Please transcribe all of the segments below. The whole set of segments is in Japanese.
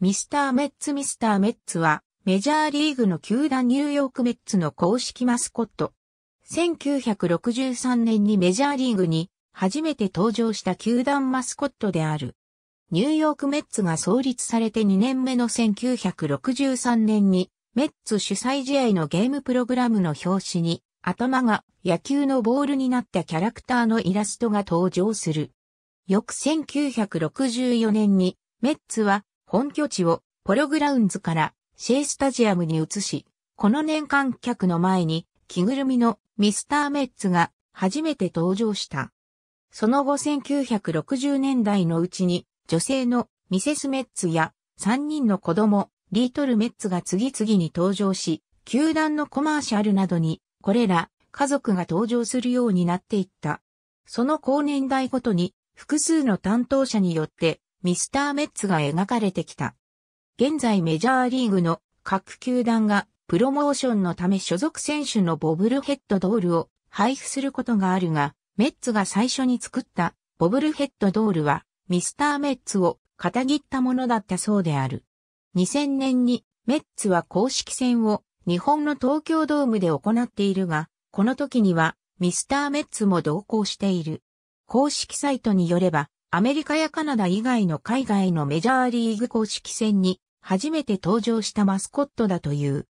ミスター・メッツ・ミスター・メッツは、メジャーリーグの球団ニューヨークメッツの公式マスコット。1963年にメジャーリーグに初めて登場した球団マスコットである。ニューヨークメッツが創立されて2年目の1963年に、メッツ主催試合のゲームプログラムの表紙に、頭が野球のボールになったキャラクターのイラストが登場する。翌1964年に、メッツは本拠地をポログラウンズからシェイスタジアムに移し、この年間客の前に着ぐるみのミスターメッツが初めて登場した。その後1960年代のうちに女性のミセスメッツや3人の子供リートルメッツが次々に登場し、球団のコマーシャルなどにこれら家族が登場するようになっていった。その後年代ごとに複数の担当者によってミスター・メッツが描かれてきた。現在メジャーリーグの各球団がプロモーションのため所属選手のボブルヘッドドールを配布することがあるが、メッツが最初に作ったボブルヘッドドールはミスター・メッツを片切ったものだったそうである。2000年にメッツは公式戦を日本の東京ドームで行っているが、この時にはミスター・メッツも同行している。公式サイトによれば、アメリカやカナダ以外の海外のメジャーリーグ公式戦に初めて登場したマスコットだという。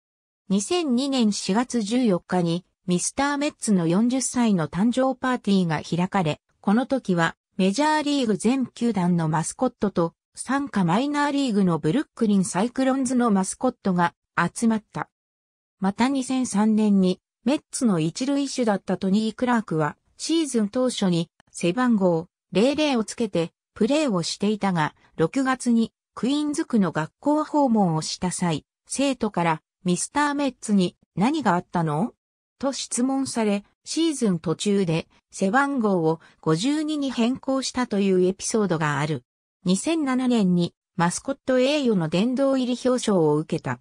2002年4月14日にミスターメッツの40歳の誕生パーティーが開かれ、この時はメジャーリーグ全球団のマスコットと参加マイナーリーグのブルックリンサイクロンズのマスコットが集まった。また2003年にメッツの一塁手だったトニー・クラークはシーズン当初に背番号00をつけてプレーをしていたが、6月にクイーンズ区の学校訪問をした際、生徒からミスターメッツに何があったのと質問され、シーズン途中で背番号を52に変更したというエピソードがある。2007年にマスコット栄誉の殿堂入り表彰を受けた。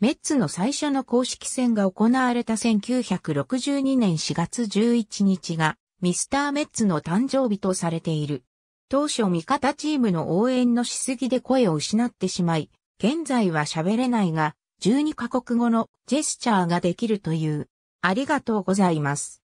メッツの最初の公式戦が行われた1962年4月11日がミスターメッツの誕生日とされている。当初味方チームの応援のしすぎで声を失ってしまい、現在は喋れないが、12カ国語のジェスチャーができるという。ありがとうございます。